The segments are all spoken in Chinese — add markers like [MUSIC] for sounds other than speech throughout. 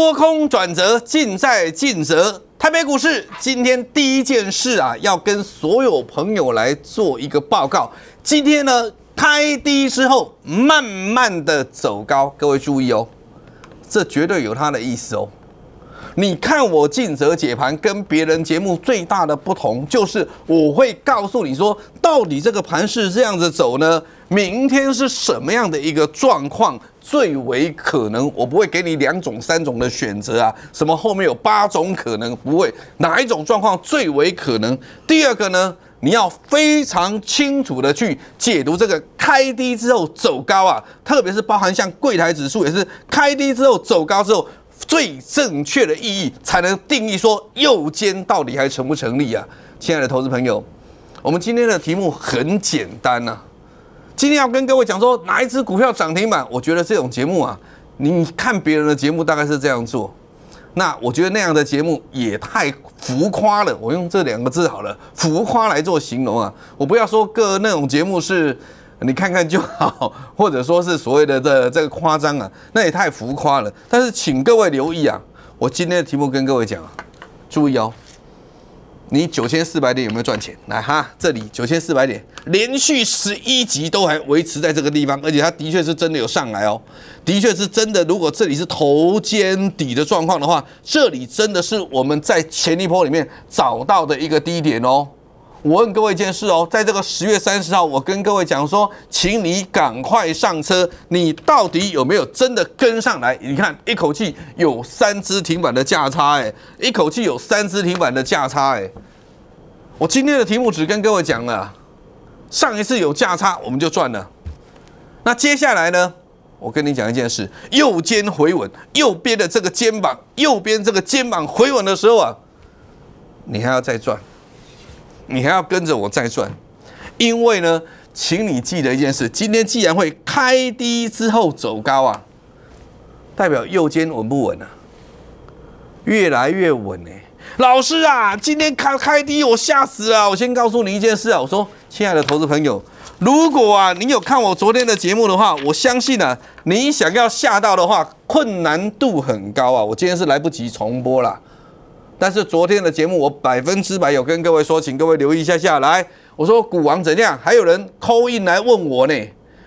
多空转折尽在尽责。台北股市今天第一件事啊，要跟所有朋友来做一个报告。今天呢，开低之后慢慢的走高，各位注意哦，这绝对有它的意思哦。你看我尽责解盘跟别人节目最大的不同，就是我会告诉你说，到底这个盘是这样子走呢？明天是什么样的一个状况最为可能？我不会给你两种、三种的选择啊，什么后面有八种可能？不会，哪一种状况最为可能？第二个呢，你要非常清楚的去解读这个开低之后走高啊，特别是包含像柜台指数也是开低之后走高之后。最正确的意义才能定义说右肩到底还成不成立啊，亲爱的投资朋友，我们今天的题目很简单呐，今天要跟各位讲说哪一只股票涨停板，我觉得这种节目啊，你看别人的节目大概是这样做，那我觉得那样的节目也太浮夸了，我用这两个字好了，浮夸来做形容啊，我不要说各那种节目是。你看看就好，或者说是所谓的这这个夸张啊，那也太浮夸了。但是请各位留意啊，我今天的题目跟各位讲，注意哦，你九千四百点有没有赚钱？来哈，这里九千四百点连续十一级都还维持在这个地方，而且它的确是真的有上来哦，的确是真的。如果这里是头肩底的状况的话，这里真的是我们在前一波里面找到的一个低点哦。我问各位一件事哦，在这个十月三十号，我跟各位讲说，请你赶快上车。你到底有没有真的跟上来？你看，一口气有三只停板的价差，哎，一口气有三只停板的价差，哎。我今天的题目只跟各位讲了，上一次有价差我们就赚了。那接下来呢？我跟你讲一件事，右肩回稳，右边的这个肩膀，右边这个肩膀回稳的时候啊，你还要再赚。你还要跟着我再赚，因为呢，请你记得一件事：今天既然会开低之后走高啊，代表右肩稳不稳呢？越来越稳呢。老师啊，今天开开低，我吓死了！我先告诉你一件事啊，我说，亲爱的投资朋友，如果啊你有看我昨天的节目的话，我相信呢，你想要吓到的话，困难度很高啊。我今天是来不及重播了。但是昨天的节目，我百分之百有跟各位说，请各位留意一下下来。我说股王怎样，还有人扣印来问我呢，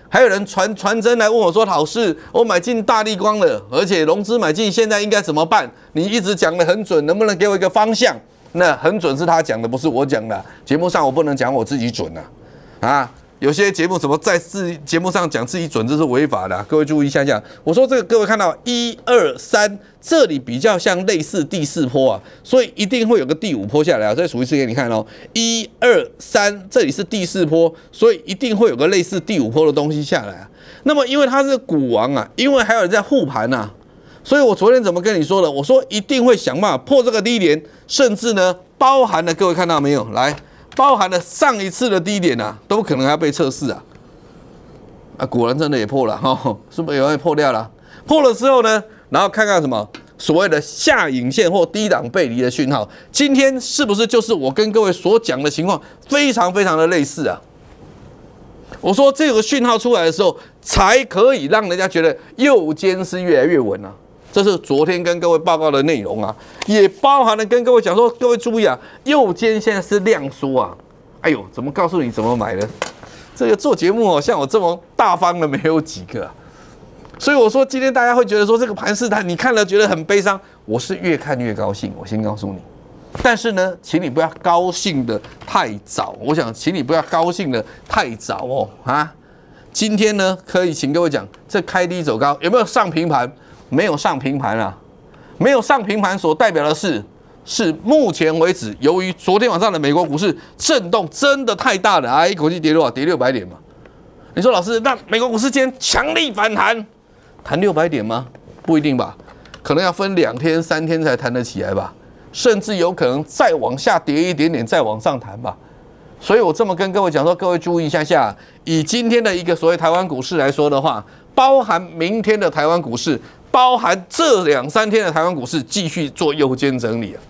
还有人传传真来问我，说老师，我买进大力光了，而且融资买进，现在应该怎么办？你一直讲的很准，能不能给我一个方向？那很准是他讲的，不是我讲的。节目上我不能讲我自己准啊，啊。有些节目怎么在自节目上讲自己准，这是违法的。各位注意一下，这我说这个，各位看到一二三，这里比较像类似第四坡啊，所以一定会有个第五坡下来啊。再数一次给你看哦，一二三，这里是第四坡，所以一定会有个类似第五坡的东西下来啊。那么因为它是股王啊，因为还有人在护盘呐，所以我昨天怎么跟你说的？我说一定会想办法破这个低点，甚至呢，包含了各位看到没有？来。包含了上一次的低点呐，都可能要被测试啊！啊，果然真的也破了哈，是不是也破掉了？破了之后呢，然后看看什么所谓的下影线或低档背离的讯号，今天是不是就是我跟各位所讲的情况非常非常的类似啊？我说这个讯号出来的时候，才可以让人家觉得右肩是越来越稳啊。这是昨天跟各位报告的内容啊，也包含了跟各位讲说，各位注意啊，右肩现在是量缩啊，哎呦，怎么告诉你怎么买的？这个做节目哦，像我这么大方的没有几个，所以我说今天大家会觉得说这个盘势它你看了觉得很悲伤，我是越看越高兴，我先告诉你，但是呢，请你不要高兴的太早，我想，请你不要高兴的太早哦，啊，今天呢，可以请各位讲，这开低走高，有没有上平盘？没有上平盘啊，没有上平盘所代表的是，是目前为止由于昨天晚上的美国股市震动真的太大了啊，一口气跌多少？跌六百点嘛。你说老师，那美国股市今天强力反弹，弹六百点吗？不一定吧，可能要分两天三天才弹得起来吧，甚至有可能再往下跌一点点再往上弹吧。所以我这么跟各位讲说，各位注意一下下，以今天的一个所谓台湾股市来说的话，包含明天的台湾股市。包含这两三天的台湾股市继续做右肩整理啊，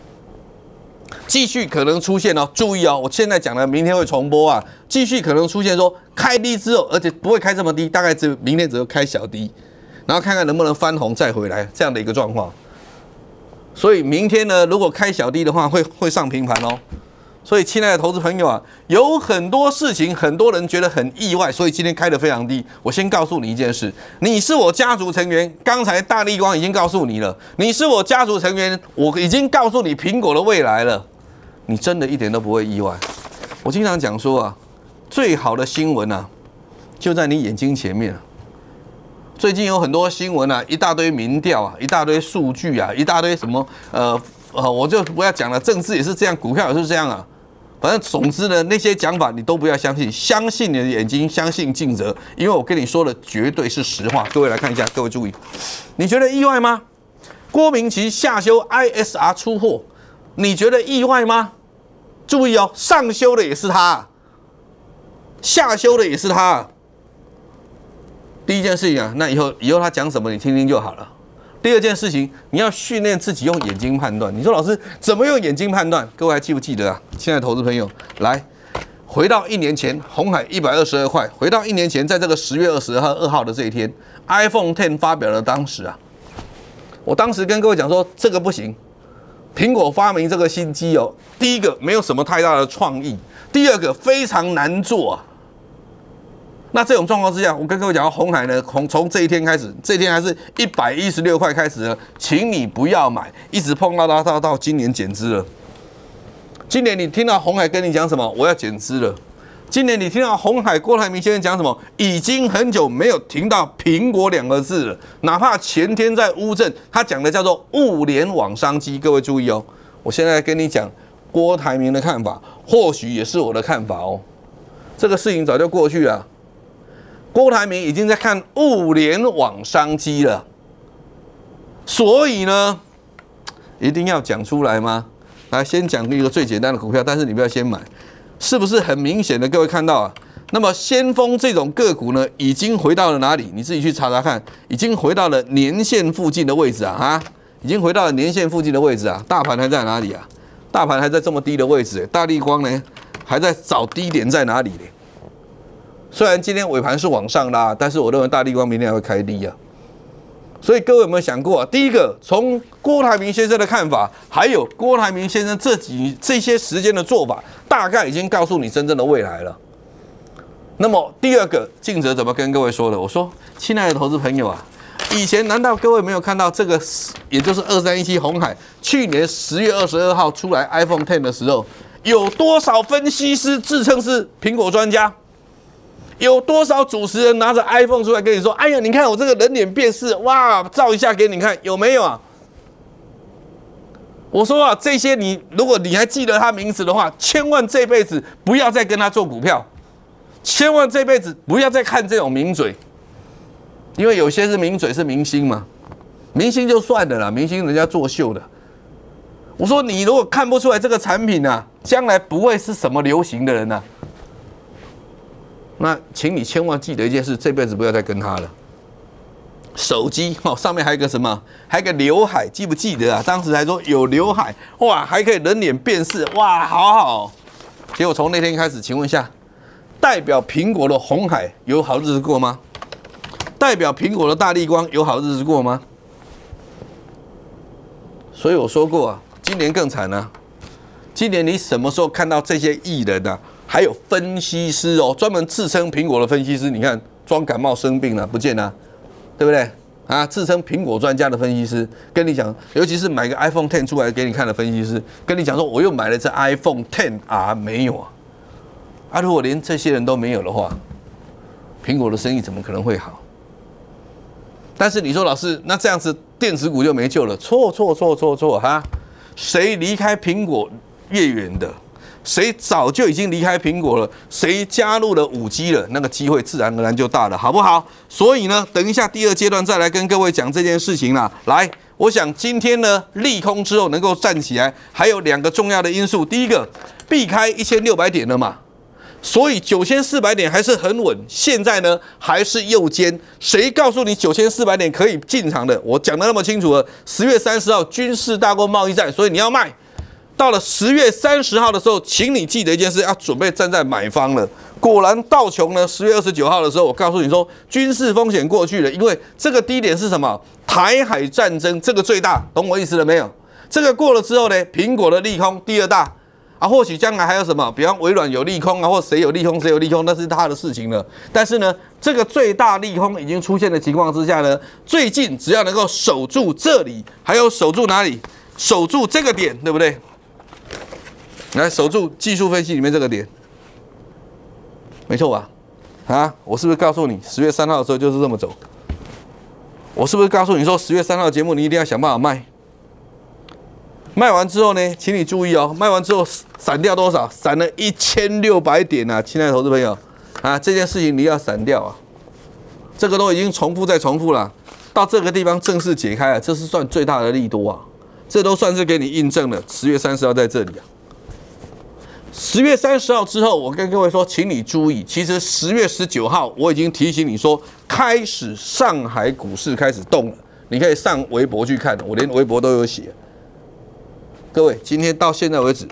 继续可能出现哦。注意哦，我现在讲了，明天会重播啊，继续可能出现说开低之后，而且不会开这么低，大概只明天只有开小低，然后看看能不能翻红再回来这样的一个状况。所以明天呢，如果开小低的话，会会上平盘哦。所以，亲爱的投资朋友啊，有很多事情，很多人觉得很意外，所以今天开得非常低。我先告诉你一件事：你是我家族成员。刚才大力光已经告诉你了，你是我家族成员。我已经告诉你苹果的未来了，你真的一点都不会意外。我经常讲说啊，最好的新闻啊，就在你眼睛前面。最近有很多新闻啊，一大堆民调啊，一大堆数据啊，一大堆什么……呃呃，我就不要讲了。政治也是这样，股票也是这样啊。反正总之呢，那些讲法你都不要相信，相信你的眼睛，相信尽责，因为我跟你说的绝对是实话。各位来看一下，各位注意，你觉得意外吗？郭明奇下修 ISR 出货，你觉得意外吗？注意哦，上修的也是他，下修的也是他。第一件事情啊，那以后以后他讲什么，你听听就好了。第二件事情，你要训练自己用眼睛判断。你说老师怎么用眼睛判断？各位还记不记得啊？现在投资朋友来，回到一年前，红海一百二十二块，回到一年前，在这个十月二十号二号的这一天，iPhone Ten 发表了。当时啊，我当时跟各位讲说，这个不行，苹果发明这个新机哦，第一个没有什么太大的创意，第二个非常难做啊。那这种状况之下，我跟各位讲，红海呢，从从这一天开始，这一天还是一百一十六块开始呢，请你不要买，一直碰到它到到今年减资了。今年你听到红海跟你讲什么？我要减资了。今年你听到红海郭台铭先生讲什么？已经很久没有听到苹果两个字了，哪怕前天在乌镇，他讲的叫做物联网商机。各位注意哦，我现在跟你讲郭台铭的看法，或许也是我的看法哦。这个事情早就过去了。郭台铭已经在看物联网商机了，所以呢，一定要讲出来吗？来，先讲一个最简单的股票，但是你不要先买，是不是很明显的？各位看到啊，那么先锋这种个股呢，已经回到了哪里？你自己去查查看，已经回到了年线附近的位置啊哈，已经回到了年线附近的位置啊，大盘还在哪里啊？大盘还在这么低的位置，大立光呢，还在找低点在哪里呢？虽然今天尾盘是往上拉，但是我认为大地光明天还会开低啊。所以各位有没有想过？啊？第一个，从郭台铭先生的看法，还有郭台铭先生这几这些时间的做法，大概已经告诉你真正的未来了。那么第二个，静泽怎么跟各位说的？我说，亲爱的投资朋友啊，以前难道各位没有看到这个，也就是二三一七红海去年十月二十二号出来 iPhone Ten 的时候，有多少分析师自称是苹果专家？有多少主持人拿着 iPhone 出来跟你说：“哎呀，你看我这个人脸辨识，哇，照一下给你看，有没有啊？”我说啊，这些你如果你还记得他名字的话，千万这辈子不要再跟他做股票，千万这辈子不要再看这种名嘴，因为有些是名嘴是明星嘛，明星就算了啦，明星人家作秀的。我说你如果看不出来这个产品啊，将来不会是什么流行的人呢。那，请你千万记得一件事：这辈子不要再跟他了。手机哦，上面还有个什么？还有个刘海，记不记得啊？当时还说有刘海，哇，还可以人脸辨识，哇，好好。结果从那天开始，请问一下，代表苹果的红海有好日子过吗？代表苹果的大力光有好日子过吗？所以我说过啊，今年更惨啊！今年你什么时候看到这些艺人啊？还有分析师哦，专门自称苹果的分析师，你看装感冒生病了不见了，对不对？啊，自称苹果专家的分析师跟你讲，尤其是买个 iPhone Ten 出来给你看的分析师，跟你讲说我又买了只 iPhone Ten 啊，没有啊。啊，如果连这些人都没有的话，苹果的生意怎么可能会好？但是你说老师，那这样子电子股就没救了？错错错错错哈！谁离开苹果越远的？谁早就已经离开苹果了，谁加入了五 G 了，那个机会自然而然就大了，好不好？所以呢，等一下第二阶段再来跟各位讲这件事情啦。来，我想今天呢利空之后能够站起来，还有两个重要的因素。第一个，避开一千六百点了嘛，所以九千四百点还是很稳。现在呢还是右肩，谁告诉你九千四百点可以进场的？我讲得那么清楚了，十月三十号军事大过贸易战，所以你要卖。到了十月三十号的时候，请你记得一件事，要准备站在买方了。果然，道琼呢，十月二十九号的时候，我告诉你说，军事风险过去了，因为这个低点是什么？台海战争这个最大，懂我意思了没有？这个过了之后呢，苹果的利空第二大啊，或许将来还有什么，比方微软有利空啊，或谁有利空，谁有利空，那是他的事情了。但是呢，这个最大利空已经出现的情况之下呢，最近只要能够守住这里，还有守住哪里？守住这个点，对不对？来守住技术分析里面这个点，没错吧？啊，我是不是告诉你十月三号的时候就是这么走？我是不是告诉你说十月三号节目你一定要想办法卖？卖完之后呢，请你注意哦，卖完之后散掉多少？散了一千六百点啊，亲爱的投资朋友啊，这件事情你要散掉啊！这个都已经重复再重复了，到这个地方正式解开了，这是算最大的力度啊！这都算是给你印证了，十月三十号在这里啊。十月三十号之后，我跟各位说，请你注意。其实十月十九号我已经提醒你说，开始上海股市开始动了。你可以上微博去看，我连微博都有写。各位，今天到现在为止，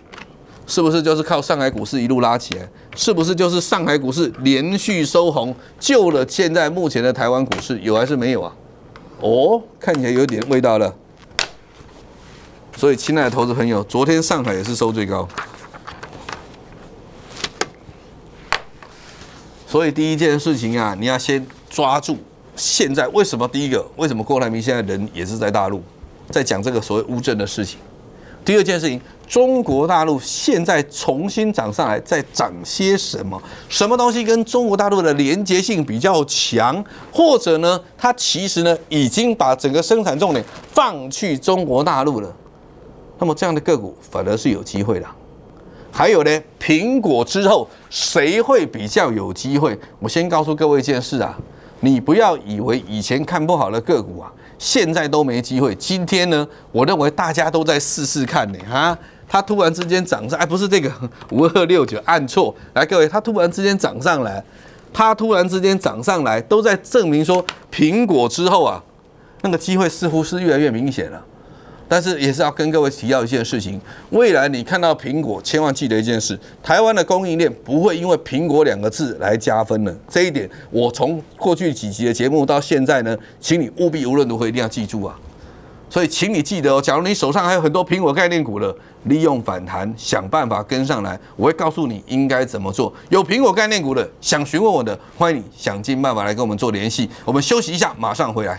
是不是就是靠上海股市一路拉起来？是不是就是上海股市连续收红，救了现在目前的台湾股市？有还是没有啊？哦，看起来有点味道了。所以，亲爱的投资朋友，昨天上海也是收最高。所以第一件事情啊，你要先抓住现在为什么第一个，为什么郭台铭现在人也是在大陆，在讲这个所谓乌镇的事情。第二件事情，中国大陆现在重新涨上来，在涨些什么？什么东西跟中国大陆的连接性比较强，或者呢，它其实呢已经把整个生产重点放去中国大陆了。那么这样的个股反而是有机会的。还有呢，苹果之后谁会比较有机会？我先告诉各位一件事啊，你不要以为以前看不好的个股啊，现在都没机会。今天呢，我认为大家都在试试看呢。哈，它突然之间涨上，哎，不是这个 [LAUGHS] 五二六九按错，来各位，它突然之间涨上来，它突然之间涨上来，都在证明说苹果之后啊，那个机会似乎是越来越明显了。但是也是要跟各位提到一件事情，未来你看到苹果，千万记得一件事，台湾的供应链不会因为苹果两个字来加分的。这一点我从过去几集的节目到现在呢，请你务必无论如何一定要记住啊。所以请你记得哦，假如你手上还有很多苹果概念股了，利用反弹想办法跟上来，我会告诉你应该怎么做。有苹果概念股的想询问我的，欢迎你想尽办法来跟我们做联系。我们休息一下，马上回来。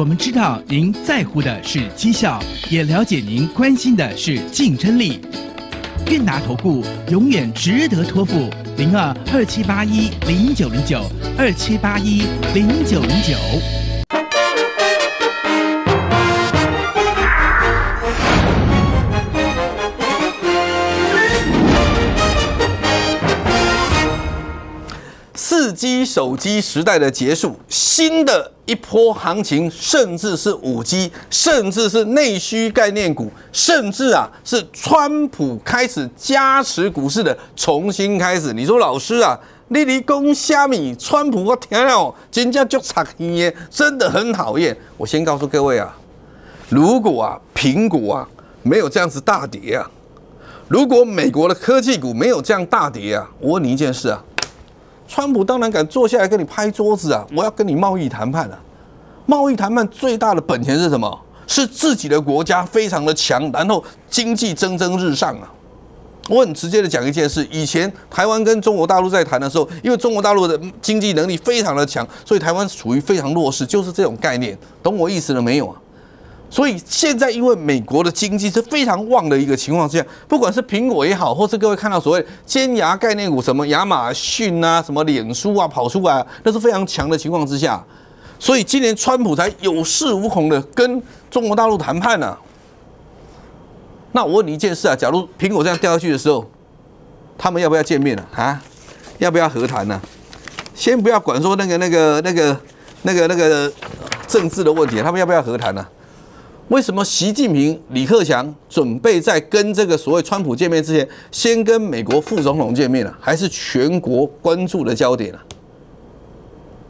我们知道您在乎的是绩效，也了解您关心的是竞争力。韵达投顾永远值得托付。零二二七八一零九零九二七八一零九零九。机手机时代的结束，新的一波行情，甚至是五 G，甚至是内需概念股，甚至啊是川普开始加持股市的重新开始。你说老师啊，你丽公虾米，川普我天哦，人家就插烟，真的很讨厌。我先告诉各位啊，如果啊苹果啊没有这样子大跌啊，如果美国的科技股没有这样大跌啊，我问你一件事啊。川普当然敢坐下来跟你拍桌子啊！我要跟你贸易谈判了。贸易谈判最大的本钱是什么？是自己的国家非常的强，然后经济蒸蒸日上啊！我很直接的讲一件事：以前台湾跟中国大陆在谈的时候，因为中国大陆的经济能力非常的强，所以台湾处于非常弱势，就是这种概念。懂我意思了没有啊？所以现在，因为美国的经济是非常旺的一个情况之下，不管是苹果也好，或是各位看到所谓尖牙概念股，什么亚马逊啊、什么脸书啊跑出来，那是非常强的情况之下，所以今年川普才有恃无恐的跟中国大陆谈判呢。那我问你一件事啊，假如苹果这样掉下去的时候，他们要不要见面呢、啊？要不要和谈呢？先不要管说那个、那个、那个、那个、那个政治的问题，他们要不要和谈呢？为什么习近平、李克强准备在跟这个所谓川普见面之前，先跟美国副总统见面了？还是全国关注的焦点啊？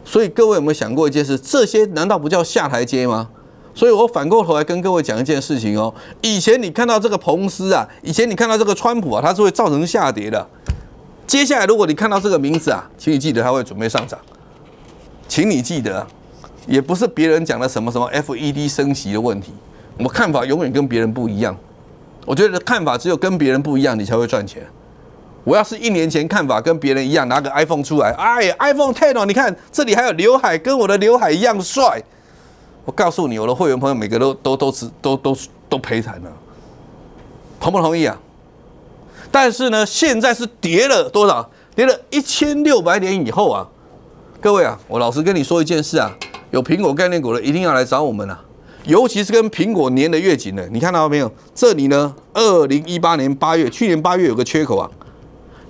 所以各位有没有想过一件事？这些难道不叫下台阶吗？所以我反过头来跟各位讲一件事情哦。以前你看到这个彭斯啊，以前你看到这个川普啊，它是会造成下跌的。接下来如果你看到这个名字啊，请你记得它会准备上涨，请你记得，也不是别人讲的什么什么 F E D 升息的问题。我看法永远跟别人不一样，我觉得看法只有跟别人不一样，你才会赚钱。我要是一年前看法跟别人一样，拿个 iPhone 出来，哎，iPhone Ten 哦，你看这里还有刘海，跟我的刘海一样帅。我告诉你，我的会员朋友每个都都都都都都赔惨了，同不同意啊？但是呢，现在是跌了多少？跌了一千六百点以后啊，各位啊，我老实跟你说一件事啊，有苹果概念股的一定要来找我们啊。尤其是跟苹果粘的越紧的，你看到没有？这里呢，二零一八年八月，去年八月有个缺口啊。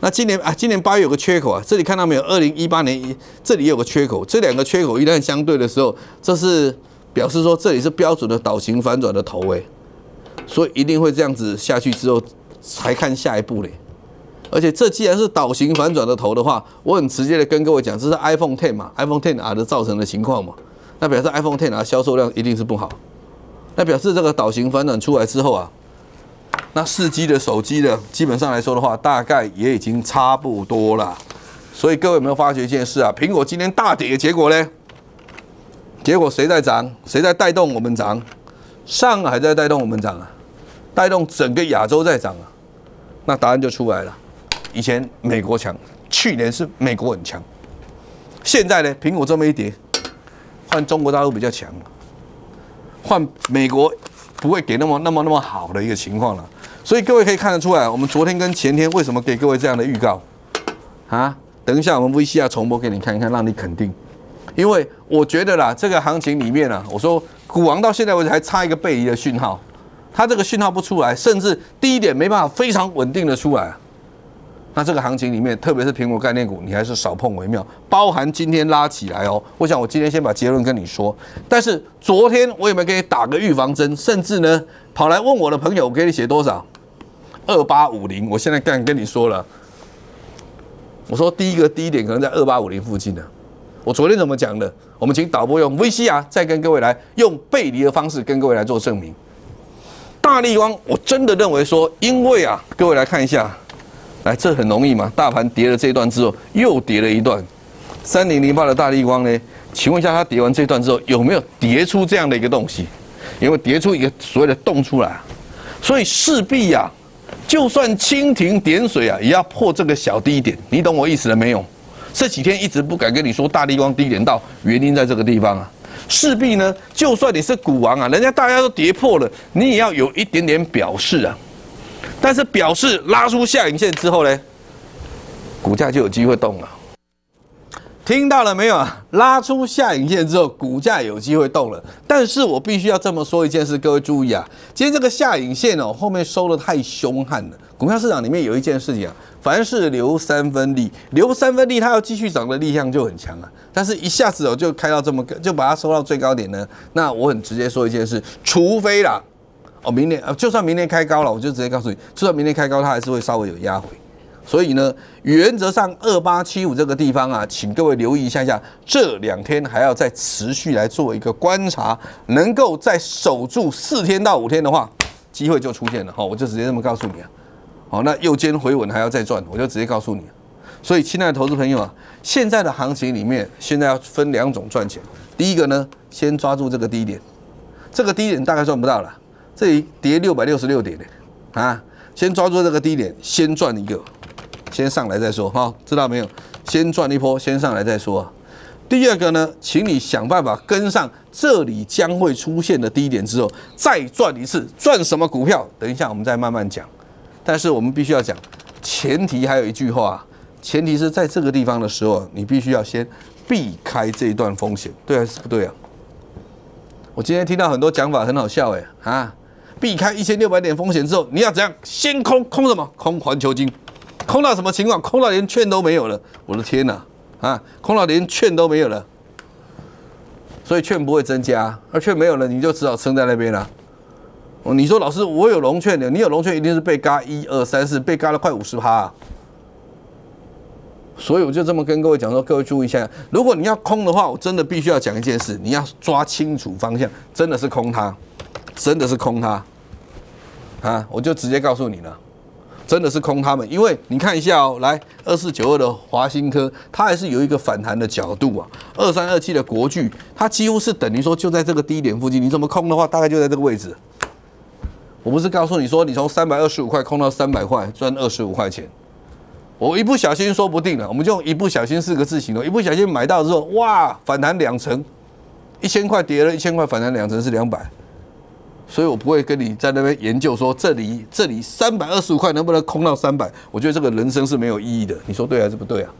那今年啊，今年八月有个缺口啊。这里看到没有？二零一八年一这里有个缺口，这两个缺口一旦相对的时候，这是表示说这里是标准的倒型反转的头位，所以一定会这样子下去之后才看下一步嘞。而且这既然是倒型反转的头的话，我很直接的跟各位讲，这是 iPhone Ten 嘛，iPhone Ten R 的造成的情况嘛。那表示 iPhone Ten 啊销售量一定是不好。那表示这个岛型反转出来之后啊，那四 G 的手机的基本上来说的话，大概也已经差不多了。所以各位有没有发觉一件事啊？苹果今天大跌的结果呢？结果谁在涨？谁在带动我们涨？上海在带动我们涨啊，带动整个亚洲在涨啊。那答案就出来了。以前美国强，去年是美国很强，现在呢，苹果这么一跌。换中国大陆比较强，换美国不会给那么那么那么好的一个情况了。所以各位可以看得出来，我们昨天跟前天为什么给各位这样的预告啊？等一下我们 VCR 重播给你看一看，让你肯定。因为我觉得啦，这个行情里面呢，我说股王到现在为止还差一个背离的讯号，它这个讯号不出来，甚至低点没办法非常稳定的出来。那这个行情里面，特别是苹果概念股，你还是少碰为妙。包含今天拉起来哦，我想我今天先把结论跟你说。但是昨天我有没有给你打个预防针？甚至呢，跑来问我的朋友，我给你写多少？二八五零。我现在敢跟你说了，我说第一个低点可能在二八五零附近呢。我昨天怎么讲的？我们请导播用 V C 啊，再跟各位来用背离的方式跟各位来做证明。大力光，我真的认为说，因为啊，各位来看一下。来，这很容易嘛？大盘跌了这一段之后，又跌了一段，三零零八的大地光呢？请问一下，它跌完这段之后，有没有跌出这样的一个东西？有没有跌出一个所谓的洞出来，所以势必呀，就算蜻蜓点水啊，也要破这个小低点。你懂我意思了没有？这几天一直不敢跟你说大地光低点到，原因在这个地方啊。势必呢，就算你是股王啊，人家大家都跌破了，你也要有一点点表示啊。但是表示拉出下影线之后呢，股价就有机会动了。听到了没有啊？拉出下影线之后，股价有机会动了。但是我必须要这么说一件事，各位注意啊，今天这个下影线哦，后面收的太凶悍了。股票市场里面有一件事情啊，凡事留三分力，留三分力，它要继续涨的力量就很强啊。但是一下子哦，就开到这么，就把它收到最高点呢，那我很直接说一件事，除非啦。哦，明年啊，就算明年开高了，我就直接告诉你，就算明年开高，它还是会稍微有压回。所以呢，原则上二八七五这个地方啊，请各位留意一下下，这两天还要再持续来做一个观察，能够在守住四天到五天的话，机会就出现了哈，我就直接这么告诉你啊。好，那右肩回稳还要再赚，我就直接告诉你。所以，亲爱的投资朋友啊，现在的行情里面，现在要分两种赚钱。第一个呢，先抓住这个低点，这个低点大概赚不到了。这里跌六百六十六点的啊，先抓住这个低点，先赚一个，先上来再说哈，知道没有？先赚一波，先上来再说。第二个呢，请你想办法跟上这里将会出现的低点之后，再赚一次，赚什么股票？等一下我们再慢慢讲。但是我们必须要讲前提还有一句话，前提是在这个地方的时候，你必须要先避开这一段风险，对还是不对啊？我今天听到很多讲法，很好笑哎啊。避开一千六百点风险之后，你要怎样？先空空什么？空环球金，空到什么情况？空到连券都没有了！我的天呐，啊，空到连券都没有了，所以券不会增加，而券没有了，你就只好撑在那边了。哦，你说老师，我有龙券的，你有龙券一定是被嘎一二三四，被嘎了快五十趴。所以我就这么跟各位讲说，各位注意一下，如果你要空的话，我真的必须要讲一件事，你要抓清楚方向，真的是空它，真的是空它。啊，我就直接告诉你了，真的是空他们，因为你看一下哦，来二四九二的华新科，它还是有一个反弹的角度啊。二三二七的国巨，它几乎是等于说就在这个低点附近。你怎么空的话，大概就在这个位置。我不是告诉你说，你从三百二十五块空到三百块，赚二十五块钱。我一不小心说不定了，我们就一不小心四个字形容，一不小心买到之后，哇，反弹两成，一千块跌了一千块，反弹两成是两百。所以，我不会跟你在那边研究说这里这里三百二十五块能不能空到三百？我觉得这个人生是没有意义的。你说对还是不对啊？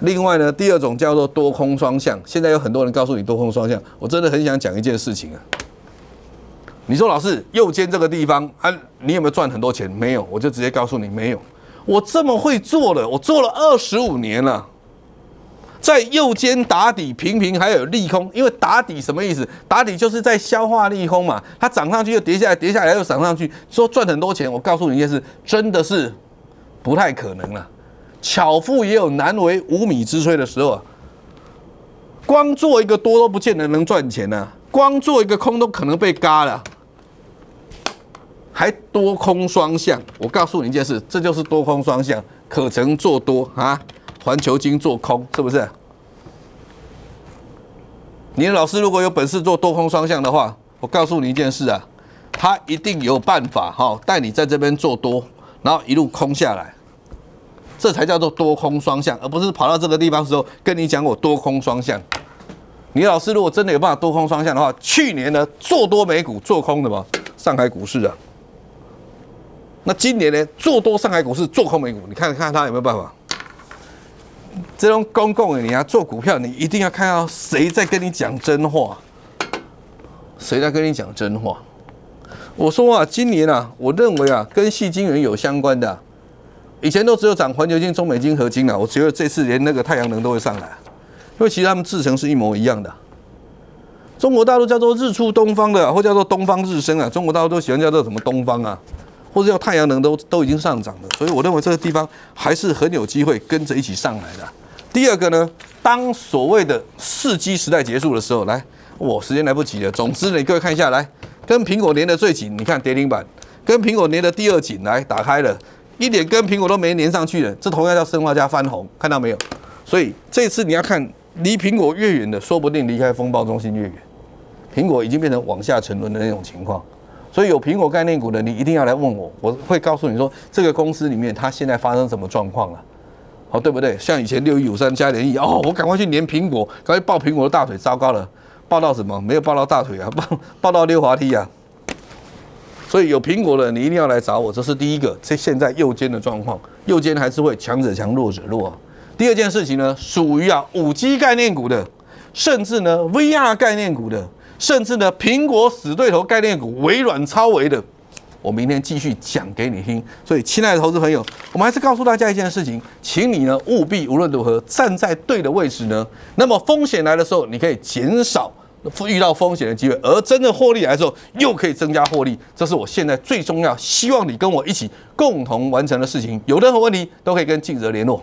另外呢，第二种叫做多空双向。现在有很多人告诉你多空双向，我真的很想讲一件事情啊。你说老师右肩这个地方啊，你有没有赚很多钱？没有，我就直接告诉你没有。我这么会做了，我做了二十五年了。在右肩打底，平平还有利空，因为打底什么意思？打底就是在消化利空嘛。它涨上去又跌下来，跌下来又涨上去，说赚很多钱。我告诉你一件事，真的是不太可能了。巧妇也有难为无米之炊的时候啊。光做一个多都不见得能赚钱呢，光做一个空都可能被割了。还多空双向，我告诉你一件事，这就是多空双向可成做多啊。环球金做空是不是？你的老师如果有本事做多空双向的话，我告诉你一件事啊，他一定有办法哈，带你在这边做多，然后一路空下来，这才叫做多空双向，而不是跑到这个地方时候跟你讲我多空双向。你老师如果真的有办法多空双向的话，去年呢做多美股做空的嘛，上海股市啊，那今年呢做多上海股市做空美股，你看看他有没有办法？这种公共的，你要做股票，你一定要看到谁在跟你讲真话，谁在跟你讲真话。我说啊，今年啊，我认为啊，跟细晶元有相关的，以前都只有涨环球金、中美金、合金啊，我觉得这次连那个太阳能都会上来，因为其实他们制成是一模一样的。中国大陆叫做日出东方的，或叫做东方日升啊，中国大陆都喜欢叫做什么东方啊。或是叫太阳能都都已经上涨了，所以我认为这个地方还是很有机会跟着一起上来的。第二个呢，当所谓的四 G 时代结束的时候，来，我时间来不及了。总之呢，各位看一下，来，跟苹果连的最紧，你看叠停板跟苹果连的第二紧，来打开了，一点跟苹果都没连上去了，这同样叫生化加翻红，看到没有？所以这次你要看离苹果越远的，说不定离开风暴中心越远，苹果已经变成往下沉沦的那种情况。所以有苹果概念股的，你一定要来问我，我会告诉你说这个公司里面它现在发生什么状况了，好对不对？像以前六一五三加点一哦，我赶快去连苹果，赶快抱苹果的大腿，糟糕了，抱到什么？没有抱到大腿啊，抱抱到溜滑梯啊。所以有苹果的，你一定要来找我，这是第一个。这现在右肩的状况，右肩还是会强者强弱者弱啊。第二件事情呢，属于啊五 G 概念股的，甚至呢 VR 概念股的。甚至呢，苹果死对头概念股微软、超微的，我明天继续讲给你听。所以，亲爱的投资朋友，我们还是告诉大家一件事情，请你呢务必无论如何站在对的位置呢。那么风险来的时候，你可以减少遇到风险的机会，而真的获利来的时候，又可以增加获利。这是我现在最重要，希望你跟我一起共同完成的事情。有任何问题都可以跟记者联络。